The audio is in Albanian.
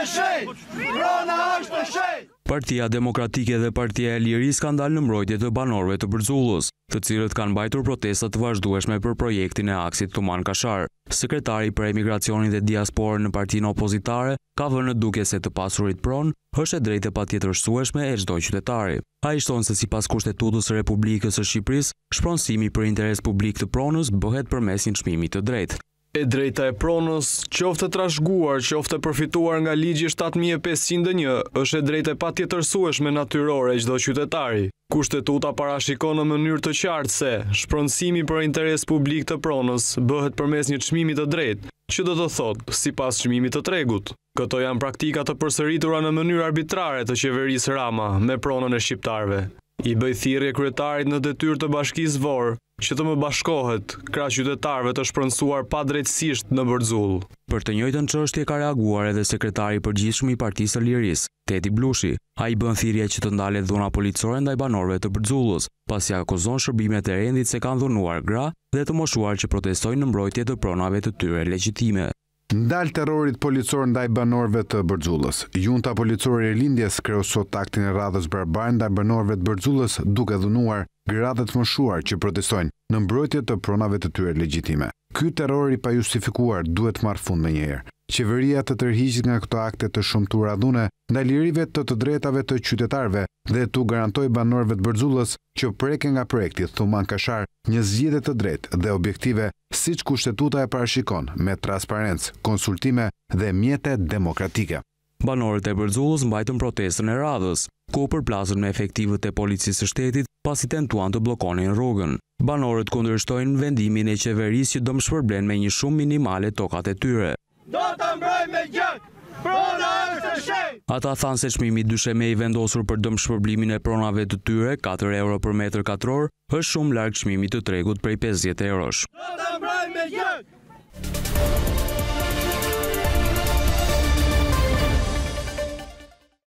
është shenjë! Rona është shenjë! Partia Demokratike dhe Partia Eliris kanë dalë në mbrojtje të banorve të Bërzullës, të cilët kanë bajtur protestat të vazhdueshme për projektin e aksit Tuman Kashar. Sekretari për emigracionin dhe diaspore në partinë opozitare ka vënë duke se të pasurit pronë, është e drejtë e pa tjetër shësueshme e gjdoj qytetari. A ishtonë se si pas kushtetutës Republikës e Shqipëris, shpronësimi për interes publik të pronës bëhet për një qmimi të drejtë. E drejta e pronës, që ofte trashguar, që ofte përfituar nga ligji 7501, është e drejta e pa tjetërsueshme natyrore e gjdo qytetari. Kushtetuta parashiko në mënyrë të qartë se shpronësimi për interes publik të pronës bëhet përmes një qmimit të drejt, që dhe të thotë si pas qmimit të tregut. Këto janë praktikat të përsëritura në mënyrë arbitrare të qeverisë rama me pronën e shqiptarve i bëj thirje kryetarit në detyr të bashkis vorë, që të më bashkohet, kra qytetarve të shprënsuar pa drejtsisht në bërdzull. Për të njojtë në qështje ka reaguar edhe sekretari përgjithshmë i partisë Liris, Teti Blushi, a i bën thirje që të ndale dhuna policore ndaj banorve të bërdzullus, pasi akuzon shërbimet e rendit se kanë dhunuar gra dhe të moshuar që protestojnë në mbrojtje të pronave të tyre legjitime. Ndal terrorit policor ndaj banorëve të Bërxhullës. Junta policore e lindjes kreu sot taktin e radhës barbar ndaj banorëve të Bërxhullës duke dhunuar gradë të moshuar që protestojnë në mbrojtje të pronave të tyre legjitime. Ky terror i pa justifikuar duhet marr fund menjëherë qeveria të tërhiqit nga këto akte të shumtura dhune nga lirive të të drejtave të qytetarve dhe të garantoj banorve të bërzullës që preke nga projekti Thuman Kashar një zgjede të drejt dhe objektive si që kushtetuta e parashikon me transparents, konsultime dhe mjete demokratike. Banorët e bërzullës mbajtën protestën e radhës, ku përplasën me efektivët e policisë shtetit pasi tentuan të blokonin rrugën. Banorët kundërështojnë vendimin e qeverisë që dëmë shpërblen me një shumë minimale tokat e tyre do të mbroj me gjëk. Prona është shenjë. Ata thanë se shmimi dysheme i vendosur për dëmë shpërblimin e pronave të tyre, 4 euro për metër katror, është shumë largë shmimi të tregut prej 50 eurosh. Do të mbroj me gjëk.